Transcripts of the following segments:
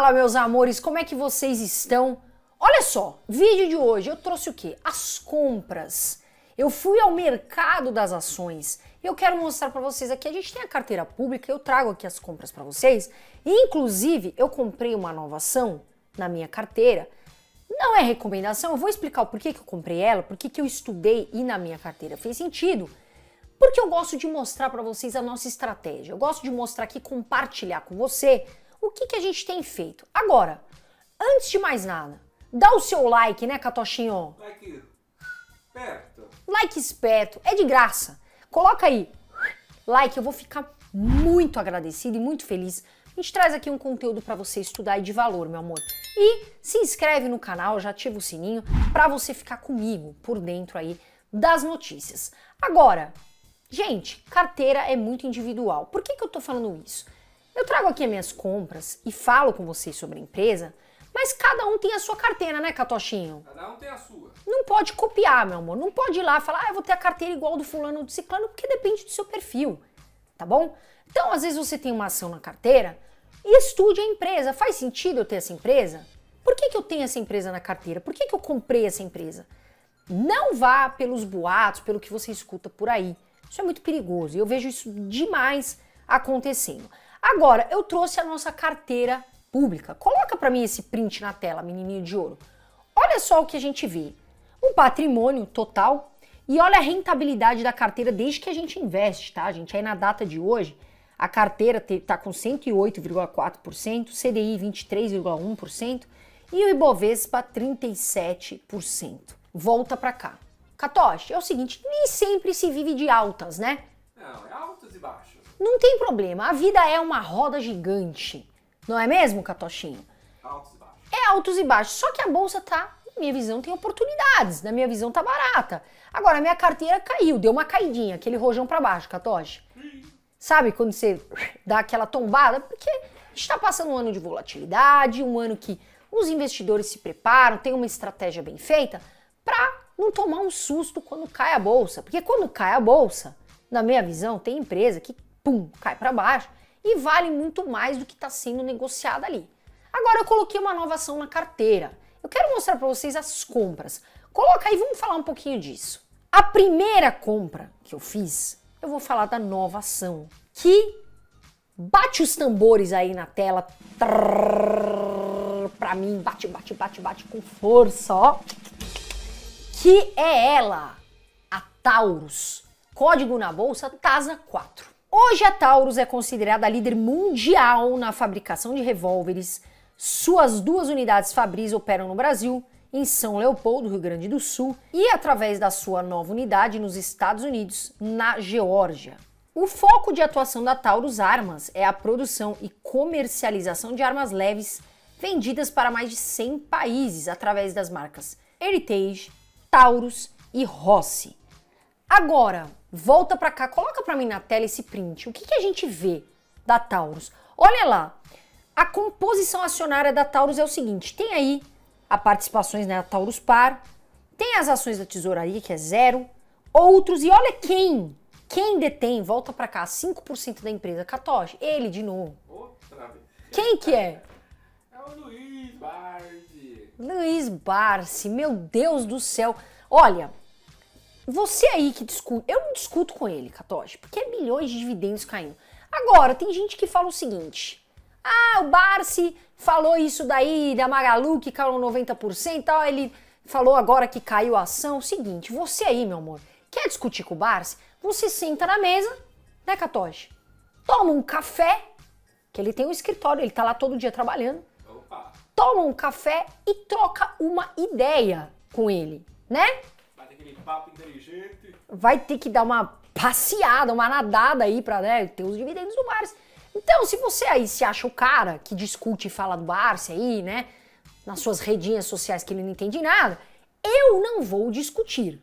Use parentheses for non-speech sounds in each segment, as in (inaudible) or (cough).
Fala, meus amores, como é que vocês estão? Olha só, vídeo de hoje eu trouxe o quê? As compras. Eu fui ao mercado das ações eu quero mostrar para vocês aqui. A gente tem a carteira pública, eu trago aqui as compras para vocês. Inclusive, eu comprei uma nova ação na minha carteira. Não é recomendação, eu vou explicar o porquê que eu comprei ela, porquê que eu estudei e na minha carteira fez sentido. Porque eu gosto de mostrar para vocês a nossa estratégia. Eu gosto de mostrar aqui, compartilhar com você o que, que a gente tem feito. Agora, antes de mais nada, dá o seu like, né, Catochinho? Like esperto. Like esperto, é de graça. Coloca aí, like, eu vou ficar muito agradecido e muito feliz. A gente traz aqui um conteúdo para você estudar e de valor, meu amor. E se inscreve no canal, já ativa o sininho para você ficar comigo por dentro aí das notícias. Agora, gente, carteira é muito individual. Por que, que eu tô falando isso? Eu trago aqui minhas compras e falo com vocês sobre a empresa, mas cada um tem a sua carteira, né, Catochinho? Cada um tem a sua. Não pode copiar, meu amor. Não pode ir lá e falar, ah, eu vou ter a carteira igual do fulano ou do ciclano, porque depende do seu perfil, tá bom? Então, às vezes você tem uma ação na carteira e estude a empresa. Faz sentido eu ter essa empresa? Por que, que eu tenho essa empresa na carteira? Por que, que eu comprei essa empresa? Não vá pelos boatos, pelo que você escuta por aí. Isso é muito perigoso e eu vejo isso demais acontecendo. Agora, eu trouxe a nossa carteira pública. Coloca para mim esse print na tela, menininho de ouro. Olha só o que a gente vê. Um patrimônio total e olha a rentabilidade da carteira desde que a gente investe, tá, gente? Aí na data de hoje, a carteira está com 108,4%, CDI 23,1% e o Ibovespa 37%. Volta para cá. Catoche, é o seguinte, nem sempre se vive de altas, né? Não tem problema, a vida é uma roda gigante. Não é mesmo, Catochinho? Altos e baixos. É altos e baixos. Só que a bolsa tá, na minha visão, tem oportunidades. Na minha visão tá barata. Agora, minha carteira caiu, deu uma caidinha, aquele rojão para baixo, Catoche. Sabe quando você dá aquela tombada? Porque a gente tá passando um ano de volatilidade, um ano que os investidores se preparam, tem uma estratégia bem feita para não tomar um susto quando cai a bolsa. Porque quando cai a bolsa, na minha visão, tem empresa que pum, cai para baixo e vale muito mais do que está sendo negociado ali. Agora eu coloquei uma nova ação na carteira. Eu quero mostrar para vocês as compras. Coloca aí, vamos falar um pouquinho disso. A primeira compra que eu fiz, eu vou falar da nova ação, que bate os tambores aí na tela. Para mim, bate, bate, bate, bate com força, ó. Que é ela, a Taurus. Código na bolsa TASA 4. Hoje a Taurus é considerada a líder mundial na fabricação de revólveres. Suas duas unidades Fabris operam no Brasil, em São Leopoldo, Rio Grande do Sul, e através da sua nova unidade nos Estados Unidos, na Geórgia. O foco de atuação da Taurus Armas é a produção e comercialização de armas leves vendidas para mais de 100 países através das marcas Heritage, Taurus e Rossi. Agora, volta para cá, coloca para mim na tela esse print. O que, que a gente vê da Taurus? Olha lá, a composição acionária da Taurus é o seguinte, tem aí a participações na né, Taurus Par, tem as ações da tesouraria, que é zero, outros, e olha quem, quem detém, volta para cá, 5% da empresa, Katoshi, ele de novo. Outra vez. Quem que é? (laughs) É o Luiz Barsi. Luiz Barsi, meu Deus do céu. Olha, você aí que discute, eu não discuto com ele, Catoche, porque é milhões de dividendos caindo. Agora, tem gente que fala o seguinte: ah, o Barsi falou isso daí da Magalu que caiu 90% e tal, ele falou agora que caiu a ação. Seguinte, você aí, meu amor, quer discutir com o Barsi? Você senta na mesa, né, Catoche? Toma um café, que ele tem um escritório, ele tá lá todo dia trabalhando. Opa. Toma um café e troca uma ideia com ele, né? aquele papo inteligente. Vai ter que dar uma passeada, uma nadada aí pra né, ter os dividendos do Barça. Então, se você aí se acha o cara que discute e fala do Barça aí, né? Nas suas redinhas sociais que ele não entende nada, eu não vou discutir.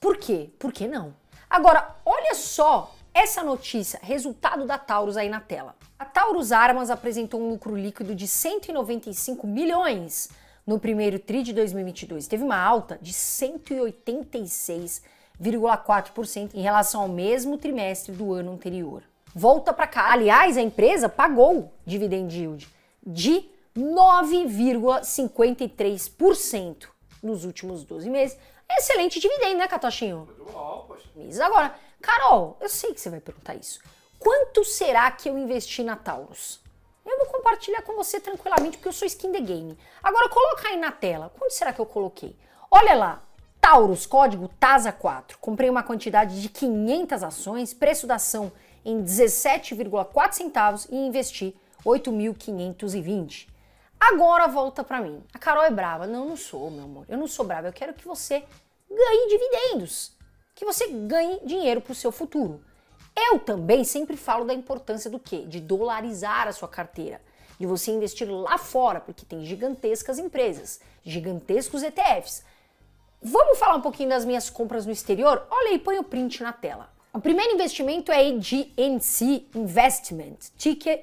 Por quê? Por que não? Agora, olha só essa notícia, resultado da Taurus aí na tela. A Taurus Armas apresentou um lucro líquido de 195 milhões no primeiro TRI de 2022 teve uma alta de 186,4% em relação ao mesmo trimestre do ano anterior. Volta para cá. Aliás, a empresa pagou dividend yield de 9,53% nos últimos 12 meses. Excelente dividendo, né, Catochinho? Mas agora, Carol, eu sei que você vai perguntar isso. Quanto será que eu investi na Taurus? Eu vou compartilhar com você tranquilamente, porque eu sou skin the game. Agora coloca aí na tela. Quando será que eu coloquei? Olha lá, Taurus, código TASA4. Comprei uma quantidade de 500 ações, preço da ação em 17,4 centavos e investi 8.520. Agora volta para mim. A Carol é brava. Não, não sou, meu amor. Eu não sou brava. Eu quero que você ganhe dividendos, que você ganhe dinheiro para o seu futuro. Eu também sempre falo da importância do quê? De dolarizar a sua carteira, de você investir lá fora, porque tem gigantescas empresas, gigantescos ETFs. Vamos falar um pouquinho das minhas compras no exterior? Olha aí, põe o print na tela. O primeiro investimento é AGNC Investment, ticket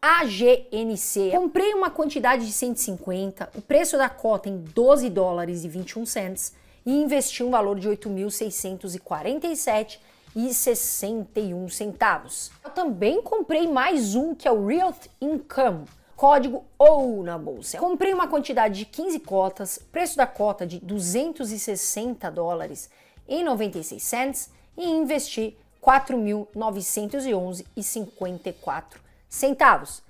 AGNC. Comprei uma quantidade de 150, o preço da cota em 12 dólares e 21 cents e investi um valor de 8.647 e 61 centavos. Eu também comprei mais um que é o Real Income, código OU na bolsa. Eu comprei uma quantidade de 15 cotas, preço da cota de 260 dólares e 96 cents e investi 4.911,54 centavos.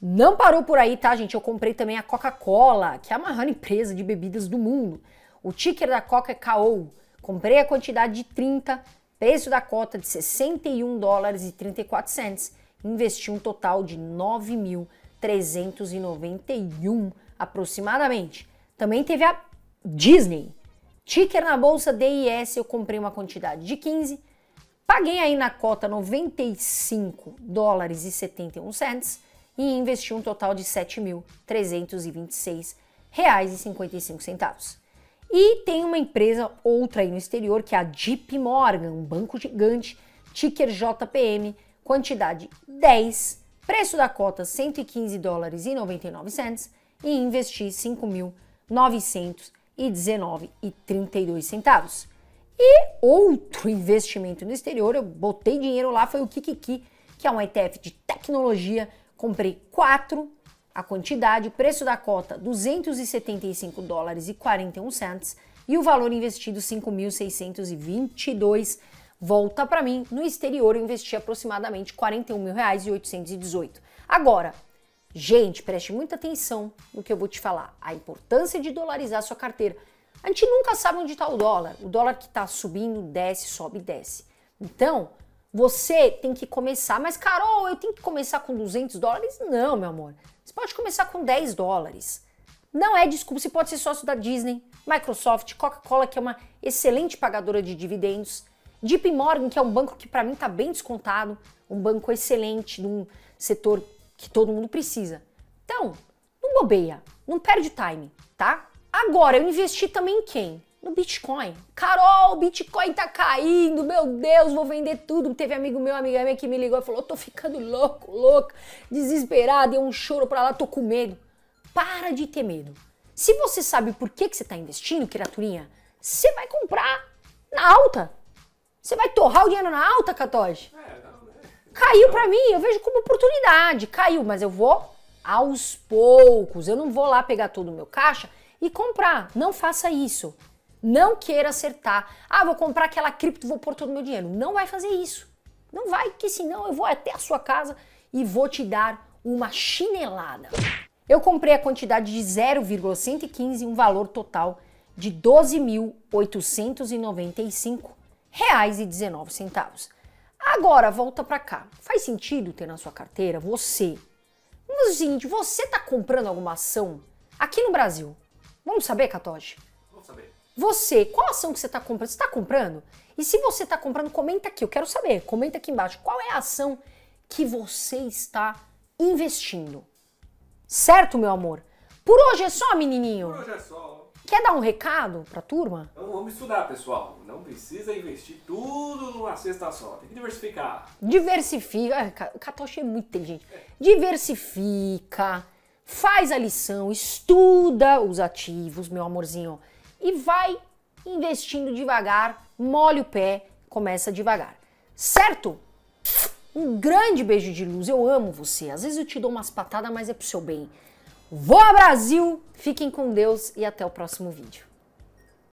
Não parou por aí, tá, gente? Eu comprei também a Coca-Cola, que é a maior empresa de bebidas do mundo. O ticker da Coca é KO. Comprei a quantidade de 30, preço da cota de 61 dólares e 34 cents, investiu um total de 9.391 aproximadamente. Também teve a Disney. Ticker na bolsa DIS, eu comprei uma quantidade de 15, paguei aí na cota 95 dólares e 71 cents e investi um total de 7.326 reais e 55 centavos. E tem uma empresa, outra aí no exterior, que é a JP Morgan, um banco gigante, ticker JPM, quantidade 10, preço da cota 115 dólares e 99 cents e investir 5.919,32 centavos. E outro investimento no exterior, eu botei dinheiro lá, foi o Kikiki, que é um ETF de tecnologia, comprei quatro a quantidade, preço da cota 275 dólares e 41 cents e o valor investido 5.622. Volta para mim, no exterior eu investi aproximadamente 41 mil reais e 818. Agora, gente, preste muita atenção no que eu vou te falar. A importância de dolarizar sua carteira. A gente nunca sabe onde está o dólar. O dólar que está subindo, desce, sobe, desce. Então, você tem que começar. Mas, Carol, eu tenho que começar com 200 dólares? Não, meu amor. Você pode começar com 10 dólares. Não é desculpa, você pode ser sócio da Disney, Microsoft, Coca-Cola, que é uma excelente pagadora de dividendos, JP Morgan, que é um banco que para mim está bem descontado, um banco excelente, num setor que todo mundo precisa. Então, não bobeia, não perde time, tá? Agora, eu investi também em quem? no Bitcoin. Carol, o Bitcoin tá caindo, meu Deus, vou vender tudo. Teve amigo meu, amiga minha que me ligou e falou: tô ficando louco, louco, desesperado, deu um choro pra lá, tô com medo. Para de ter medo. Se você sabe por que, que você tá investindo, criaturinha, você vai comprar na alta. Você vai torrar o dinheiro na alta, Catoge? É, né? Caiu pra mim, eu vejo como oportunidade. Caiu, mas eu vou aos poucos. Eu não vou lá pegar todo o meu caixa e comprar. Não faça isso. Não queira acertar. Ah, vou comprar aquela cripto, vou pôr todo o meu dinheiro. Não vai fazer isso. Não vai, que senão eu vou até a sua casa e vou te dar uma chinelada. Eu comprei a quantidade de 0,115, um valor total de R$ 12.895,19. Agora, volta para cá. Faz sentido ter na sua carteira você? Vamos seguinte, você está comprando alguma ação aqui no Brasil? Vamos saber, Catoche? Você, qual ação que você está comprando? Você está comprando? E se você está comprando, comenta aqui, eu quero saber. Comenta aqui embaixo qual é a ação que você está investindo. Certo, meu amor? Por hoje é só, menininho. Por hoje é só. Quer dar um recado a turma? Então vamos estudar, pessoal. Não precisa investir tudo numa cesta só. Tem que diversificar. Diversifica. Catoche é muito inteligente. Diversifica. Faz a lição, estuda os ativos, meu amorzinho e vai investindo devagar, molha o pé, começa devagar. Certo? Um grande beijo de luz, eu amo você. Às vezes eu te dou umas patadas, mas é pro seu bem. Voa Brasil, fiquem com Deus e até o próximo vídeo.